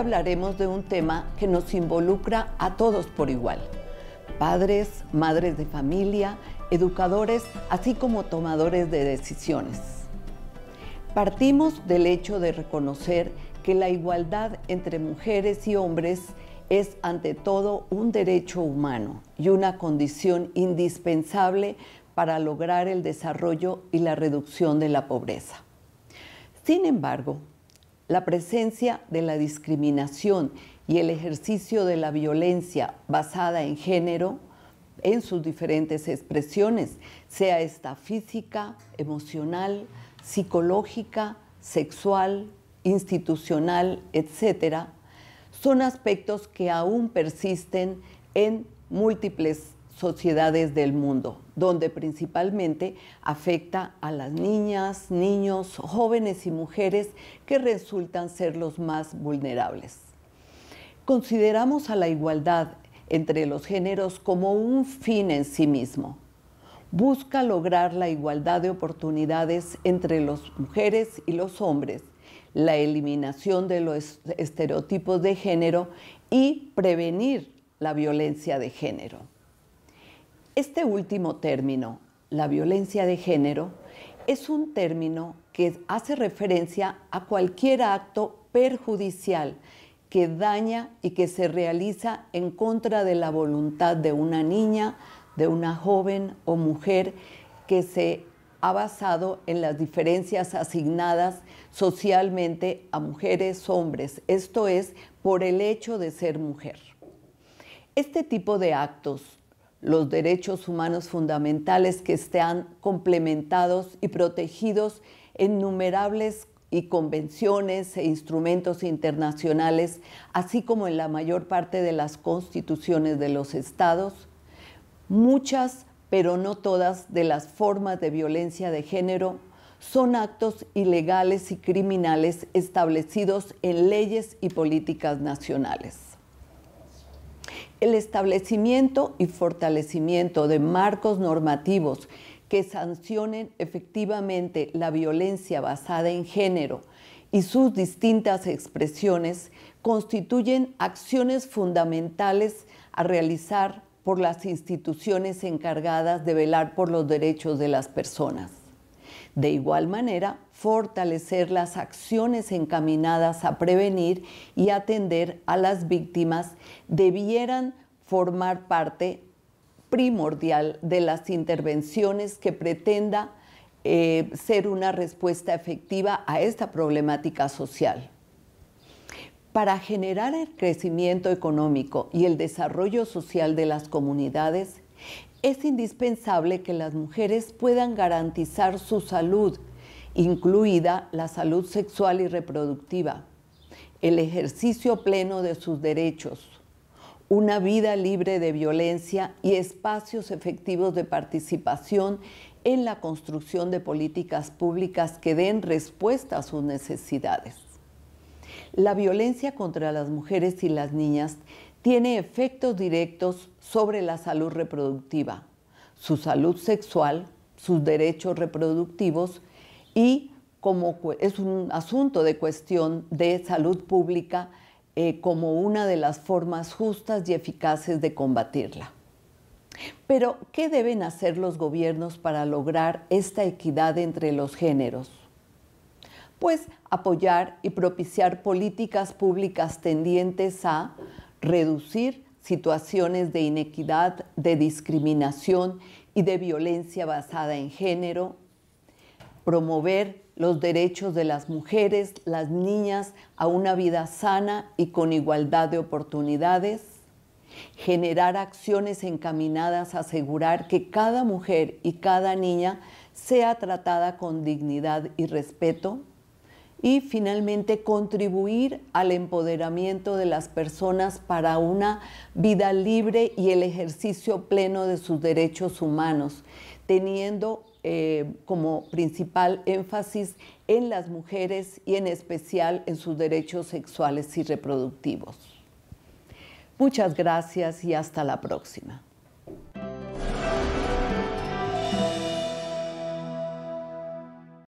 hablaremos de un tema que nos involucra a todos por igual. Padres, madres de familia, educadores, así como tomadores de decisiones. Partimos del hecho de reconocer que la igualdad entre mujeres y hombres es ante todo un derecho humano y una condición indispensable para lograr el desarrollo y la reducción de la pobreza. Sin embargo, la presencia de la discriminación y el ejercicio de la violencia basada en género en sus diferentes expresiones, sea esta física, emocional, psicológica, sexual, institucional, etcétera, son aspectos que aún persisten en múltiples sociedades del mundo, donde principalmente afecta a las niñas, niños, jóvenes y mujeres que resultan ser los más vulnerables. Consideramos a la igualdad entre los géneros como un fin en sí mismo. Busca lograr la igualdad de oportunidades entre las mujeres y los hombres, la eliminación de los estereotipos de género y prevenir la violencia de género. Este último término, la violencia de género, es un término que hace referencia a cualquier acto perjudicial que daña y que se realiza en contra de la voluntad de una niña, de una joven o mujer que se ha basado en las diferencias asignadas socialmente a mujeres, hombres, esto es, por el hecho de ser mujer. Este tipo de actos los derechos humanos fundamentales que están complementados y protegidos en innumerables convenciones e instrumentos internacionales, así como en la mayor parte de las constituciones de los estados, muchas, pero no todas, de las formas de violencia de género son actos ilegales y criminales establecidos en leyes y políticas nacionales el establecimiento y fortalecimiento de marcos normativos que sancionen efectivamente la violencia basada en género y sus distintas expresiones constituyen acciones fundamentales a realizar por las instituciones encargadas de velar por los derechos de las personas. De igual manera, fortalecer las acciones encaminadas a prevenir y atender a las víctimas debieran formar parte primordial de las intervenciones que pretenda eh, ser una respuesta efectiva a esta problemática social. Para generar el crecimiento económico y el desarrollo social de las comunidades, es indispensable que las mujeres puedan garantizar su salud, incluida la salud sexual y reproductiva, el ejercicio pleno de sus derechos, una vida libre de violencia y espacios efectivos de participación en la construcción de políticas públicas que den respuesta a sus necesidades. La violencia contra las mujeres y las niñas tiene efectos directos sobre la salud reproductiva, su salud sexual, sus derechos reproductivos y como es un asunto de cuestión de salud pública eh, como una de las formas justas y eficaces de combatirla. Pero, ¿qué deben hacer los gobiernos para lograr esta equidad entre los géneros? Pues apoyar y propiciar políticas públicas tendientes a reducir situaciones de inequidad, de discriminación y de violencia basada en género, promover los derechos de las mujeres, las niñas a una vida sana y con igualdad de oportunidades, generar acciones encaminadas a asegurar que cada mujer y cada niña sea tratada con dignidad y respeto, y finalmente contribuir al empoderamiento de las personas para una vida libre y el ejercicio pleno de sus derechos humanos, teniendo eh, como principal énfasis en las mujeres y en especial en sus derechos sexuales y reproductivos. Muchas gracias y hasta la próxima.